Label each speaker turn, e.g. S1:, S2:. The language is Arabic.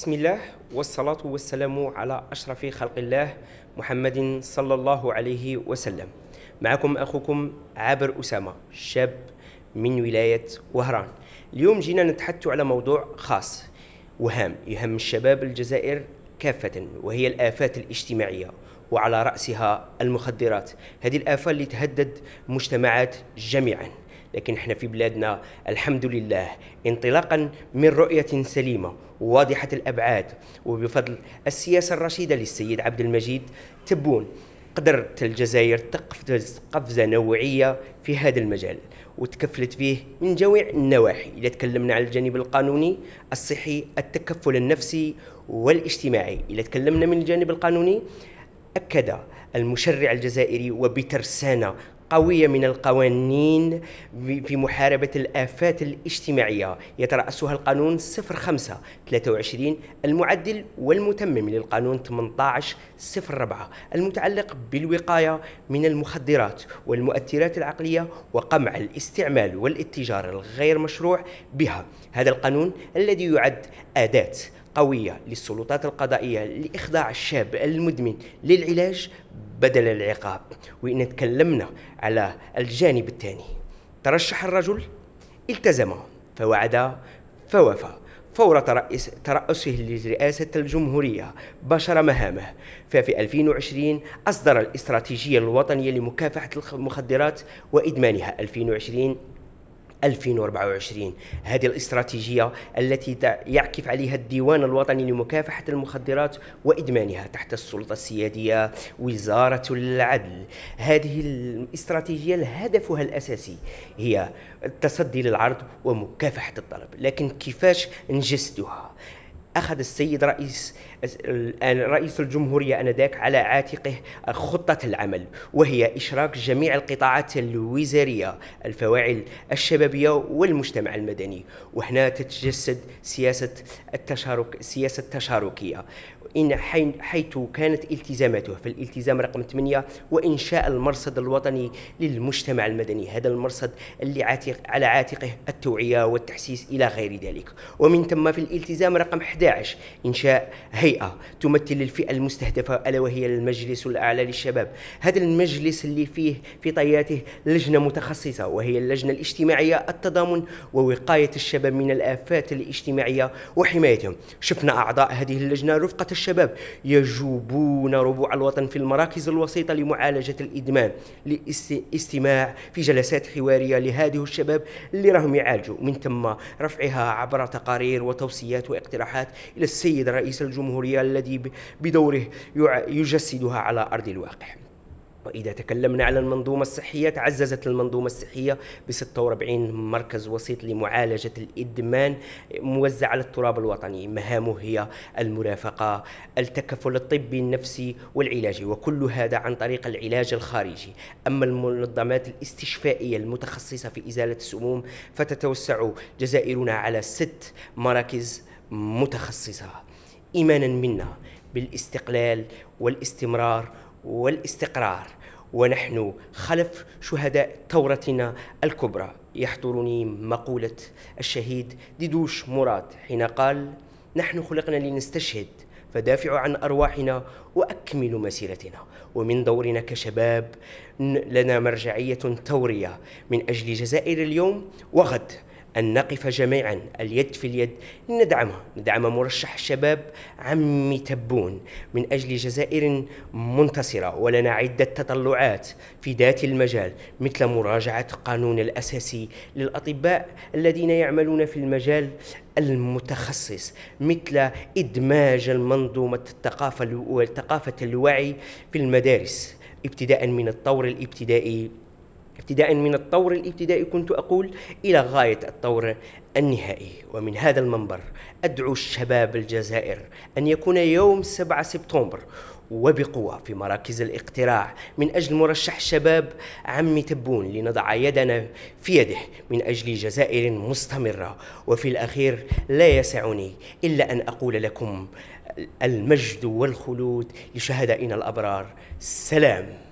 S1: بسم الله والصلاة والسلام على أشرف خلق الله محمد صلى الله عليه وسلم معكم أخوكم عابر أسامة شاب من ولاية وهران اليوم جينا نتحدث على موضوع خاص وهام يهم الشباب الجزائر كافة وهي الآفات الاجتماعية وعلى رأسها المخدرات هذه الآفة اللي تهدد مجتمعات جميعاً لكن احنا في بلادنا الحمد لله انطلاقا من رؤية سليمة وواضحة الأبعاد وبفضل السياسة الرشيدة للسيد عبد المجيد تبون قدرت الجزائر تقفز قفزة نوعية في هذا المجال وتكفلت فيه من جميع النواحي إذا تكلمنا على الجانب القانوني الصحي التكفل النفسي والاجتماعي إذا تكلمنا من الجانب القانوني أكد المشرع الجزائري وبترسانة قوية من القوانين في محاربة الآفات الاجتماعية يترأسها القانون 0523 المعدل والمتمم للقانون 1804 المتعلق بالوقاية من المخدرات والمؤثرات العقلية وقمع الاستعمال والاتجار الغير مشروع بها هذا القانون الذي يعد أداة قوية للسلطات القضائية لإخضاع الشاب المدمن للعلاج بدل العقاب وإن تكلمنا على الجانب الثاني ترشح الرجل التزم فوعد فوفى فور ترأس ترأسه لرئاسة الجمهورية بشر مهامه ففي 2020 أصدر الاستراتيجية الوطنية لمكافحة المخدرات وإدمانها 2020 2024 هذه الاستراتيجية التي يعكف عليها الديوان الوطني لمكافحة المخدرات وإدمانها تحت السلطة السيادية وزارة العدل هذه الاستراتيجية هدفها الأساسي هي التصدي للعرض ومكافحة الطلب لكن كيفاش نجسدها أخذ السيد رئيس رئيس الجمهورية أنذاك على عاتقه خطة العمل وهي إشراك جميع القطاعات الوزارية الفواعل الشبابية والمجتمع المدني وهنا تتجسد سياسة التشارك سياسة التشاركيه إن حيث كانت التزاماته فالالتزام رقم 8 وإنشاء المرصد الوطني للمجتمع المدني هذا المرصد اللي عاتق على عاتقه التوعية والتحسيس إلى غير ذلك ومن ثم في الالتزام رقم 11 إنشاء هيئة تمثل الفئة المستهدفة ألا وهي المجلس الأعلى للشباب هذا المجلس اللي فيه في طياته لجنة متخصصة وهي اللجنة الاجتماعية التضامن ووقاية الشباب من الآفات الاجتماعية وحمايتهم شفنا أعضاء هذه اللجنة رفقة الشباب يجوبون ربوع الوطن في المراكز الوسيطة لمعالجة الإدمان للاستماع في جلسات حوارية لهذه الشباب اللي راهم يعالجوا من ثم رفعها عبر تقارير وتوصيات واقتراحات إلى السيد رئيس الجمهورية الذي بدوره يجسدها على أرض الواقع وإذا تكلمنا على المنظومة الصحية تعززت المنظومة الصحية ب 46 مركز وسيط لمعالجة الإدمان موزع على التراب الوطني مهامه هي المرافقة التكفل الطبي النفسي والعلاجي وكل هذا عن طريق العلاج الخارجي أما المنظمات الاستشفائية المتخصصة في إزالة السموم فتتوسع جزائرنا على ست مراكز متخصصة إيمانا منا بالاستقلال والاستمرار والاستقرار ونحن خلف شهداء ثورتنا الكبرى يحضرني مقولة الشهيد ديدوش مراد حين قال نحن خلقنا لنستشهد فدافعوا عن أرواحنا وأكملوا مسيرتنا ومن دورنا كشباب لنا مرجعية ثورية من أجل جزائر اليوم وغد أن نقف جميعا اليد في اليد لندعمها ندعم مرشح الشباب عمي تبون من أجل جزائر منتصرة ولنا عدة تطلعات في ذات المجال مثل مراجعة قانون الأساسي للأطباء الذين يعملون في المجال المتخصص مثل إدماج المنظومة الثقافة والثقافة الوعي في المدارس ابتداء من الطور الابتدائي ابتداء من الطور الابتدائي كنت أقول إلى غاية الطور النهائي ومن هذا المنبر أدعو الشباب الجزائر أن يكون يوم 7 سبتمبر وبقوة في مراكز الاقتراع من أجل مرشح شباب عم تبون لنضع يدنا في يده من أجل جزائر مستمرة وفي الأخير لا يسعني إلا أن أقول لكم المجد والخلود لشهدائنا الأبرار سلام